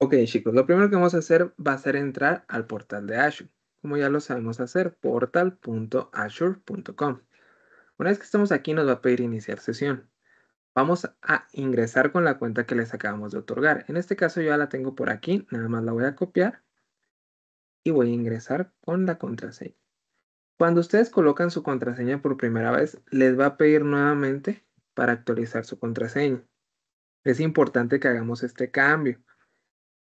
Ok chicos, lo primero que vamos a hacer va a ser entrar al portal de Azure, como ya lo sabemos hacer, portal.azure.com. Una vez que estamos aquí nos va a pedir iniciar sesión. Vamos a ingresar con la cuenta que les acabamos de otorgar. En este caso yo ya la tengo por aquí, nada más la voy a copiar y voy a ingresar con la contraseña. Cuando ustedes colocan su contraseña por primera vez, les va a pedir nuevamente para actualizar su contraseña. Es importante que hagamos este cambio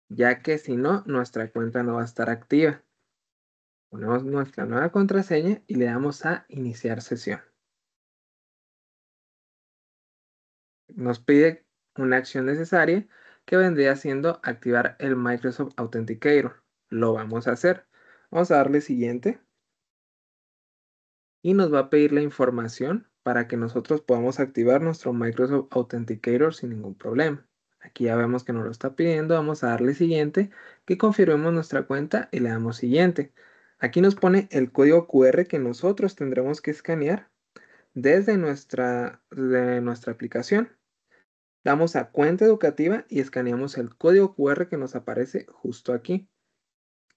ya que si no, nuestra cuenta no va a estar activa. Ponemos nuestra nueva contraseña y le damos a iniciar sesión. Nos pide una acción necesaria que vendría siendo activar el Microsoft Authenticator. Lo vamos a hacer. Vamos a darle siguiente. Y nos va a pedir la información para que nosotros podamos activar nuestro Microsoft Authenticator sin ningún problema. Aquí ya vemos que nos lo está pidiendo, vamos a darle siguiente, que confirmemos nuestra cuenta y le damos siguiente. Aquí nos pone el código QR que nosotros tendremos que escanear desde nuestra, de nuestra aplicación. Damos a cuenta educativa y escaneamos el código QR que nos aparece justo aquí.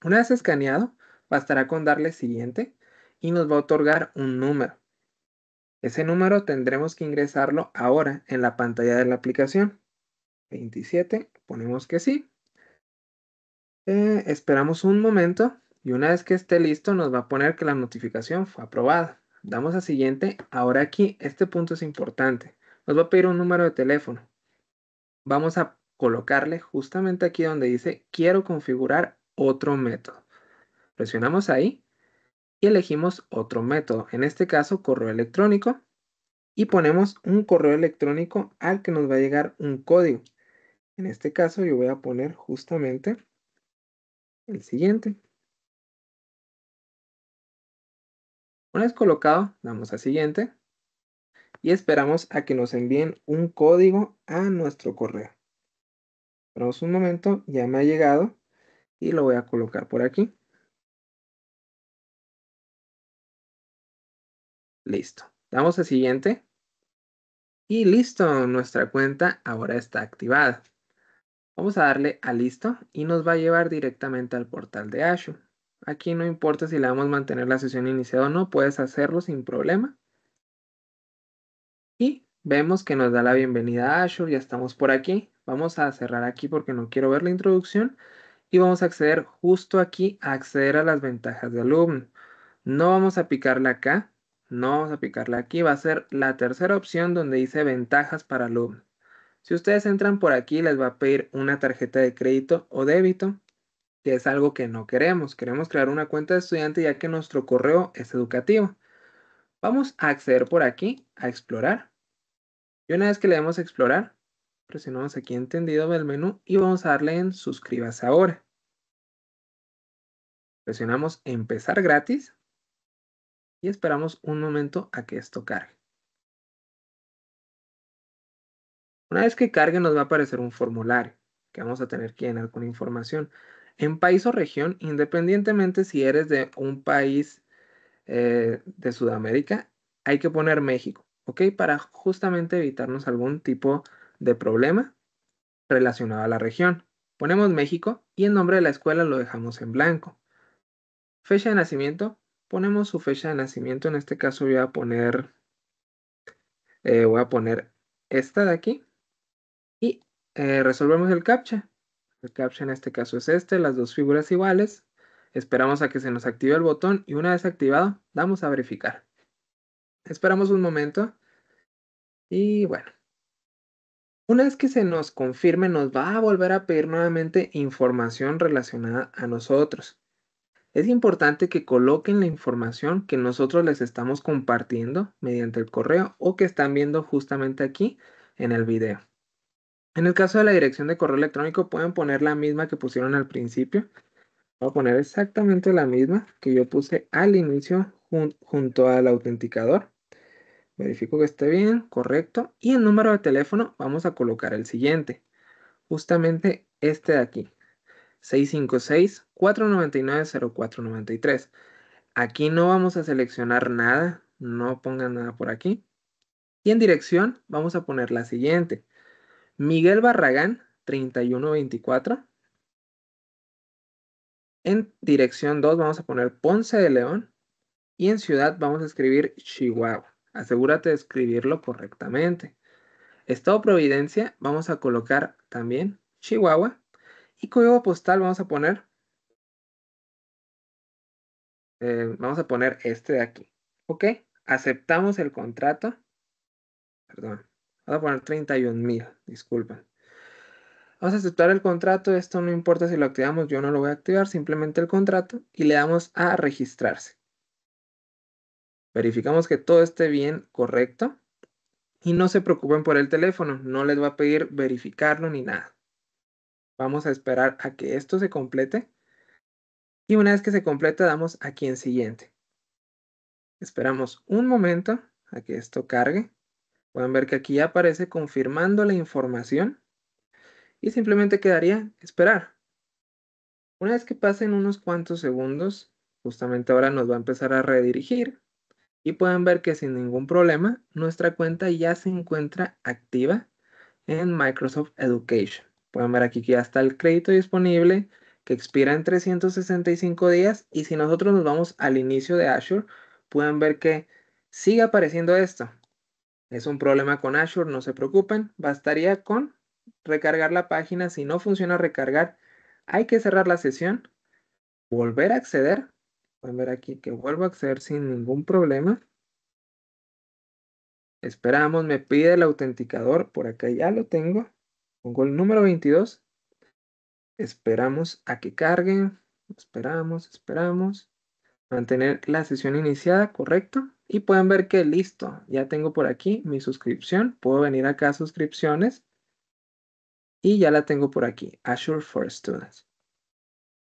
Una vez escaneado, bastará con darle siguiente y nos va a otorgar un número. Ese número tendremos que ingresarlo ahora en la pantalla de la aplicación. 27, ponemos que sí. Eh, esperamos un momento y una vez que esté listo nos va a poner que la notificación fue aprobada. Damos a siguiente. Ahora aquí, este punto es importante. Nos va a pedir un número de teléfono. Vamos a colocarle justamente aquí donde dice quiero configurar otro método. Presionamos ahí y elegimos otro método, en este caso correo electrónico, y ponemos un correo electrónico al que nos va a llegar un código. En este caso yo voy a poner justamente el siguiente. Una vez colocado, damos a siguiente y esperamos a que nos envíen un código a nuestro correo. Esperamos un momento, ya me ha llegado y lo voy a colocar por aquí. Listo. Damos a siguiente. Y listo, nuestra cuenta ahora está activada. Vamos a darle a listo y nos va a llevar directamente al portal de Ashu. Aquí no importa si le vamos a mantener la sesión iniciada o no, puedes hacerlo sin problema. Y vemos que nos da la bienvenida a Azure, ya estamos por aquí. Vamos a cerrar aquí porque no quiero ver la introducción. Y vamos a acceder justo aquí a acceder a las ventajas de alumno. No vamos a picarla acá, no vamos a picarla aquí. Va a ser la tercera opción donde dice ventajas para alumno. Si ustedes entran por aquí, les va a pedir una tarjeta de crédito o débito, que es algo que no queremos. Queremos crear una cuenta de estudiante ya que nuestro correo es educativo. Vamos a acceder por aquí a explorar. Y una vez que le demos a explorar, presionamos aquí entendido del menú y vamos a darle en suscríbase ahora. Presionamos empezar gratis y esperamos un momento a que esto cargue. Una vez que cargue nos va a aparecer un formulario que vamos a tener que llenar con información. En país o región, independientemente si eres de un país eh, de Sudamérica, hay que poner México, ¿ok? Para justamente evitarnos algún tipo de problema relacionado a la región. Ponemos México y el nombre de la escuela lo dejamos en blanco. Fecha de nacimiento, ponemos su fecha de nacimiento. En este caso voy a poner, eh, voy a poner esta de aquí. Y eh, resolvemos el captcha. El captcha en este caso es este, las dos figuras iguales. Esperamos a que se nos active el botón y una vez activado, damos a verificar. Esperamos un momento. Y bueno. Una vez que se nos confirme, nos va a volver a pedir nuevamente información relacionada a nosotros. Es importante que coloquen la información que nosotros les estamos compartiendo mediante el correo o que están viendo justamente aquí en el video. En el caso de la dirección de correo electrónico, pueden poner la misma que pusieron al principio. Voy a poner exactamente la misma que yo puse al inicio junto al autenticador. Verifico que esté bien, correcto. Y el número de teléfono vamos a colocar el siguiente. Justamente este de aquí. 656-499-0493. Aquí no vamos a seleccionar nada. No pongan nada por aquí. Y en dirección vamos a poner la siguiente. Miguel Barragán, 3124. En dirección 2 vamos a poner Ponce de León y en ciudad vamos a escribir Chihuahua. Asegúrate de escribirlo correctamente. Estado Providencia vamos a colocar también Chihuahua y código postal vamos a poner eh, vamos a poner este de aquí. ¿Ok? Aceptamos el contrato. Perdón. Voy a poner 31 mil, disculpen. Vamos a aceptar el contrato, esto no importa si lo activamos, yo no lo voy a activar, simplemente el contrato y le damos a registrarse. Verificamos que todo esté bien, correcto. Y no se preocupen por el teléfono, no les va a pedir verificarlo ni nada. Vamos a esperar a que esto se complete. Y una vez que se complete, damos aquí en siguiente. Esperamos un momento a que esto cargue. Pueden ver que aquí ya aparece confirmando la información y simplemente quedaría esperar. Una vez que pasen unos cuantos segundos, justamente ahora nos va a empezar a redirigir y pueden ver que sin ningún problema nuestra cuenta ya se encuentra activa en Microsoft Education. Pueden ver aquí que ya está el crédito disponible que expira en 365 días y si nosotros nos vamos al inicio de Azure, pueden ver que sigue apareciendo esto. Es un problema con Azure, no se preocupen. Bastaría con recargar la página. Si no funciona recargar, hay que cerrar la sesión, volver a acceder. Pueden ver aquí que vuelvo a acceder sin ningún problema. Esperamos, me pide el autenticador. Por acá ya lo tengo. Pongo el número 22. Esperamos a que cargue. Esperamos, esperamos mantener la sesión iniciada, correcto. Y pueden ver que listo, ya tengo por aquí mi suscripción. Puedo venir acá a suscripciones y ya la tengo por aquí, Azure for Students.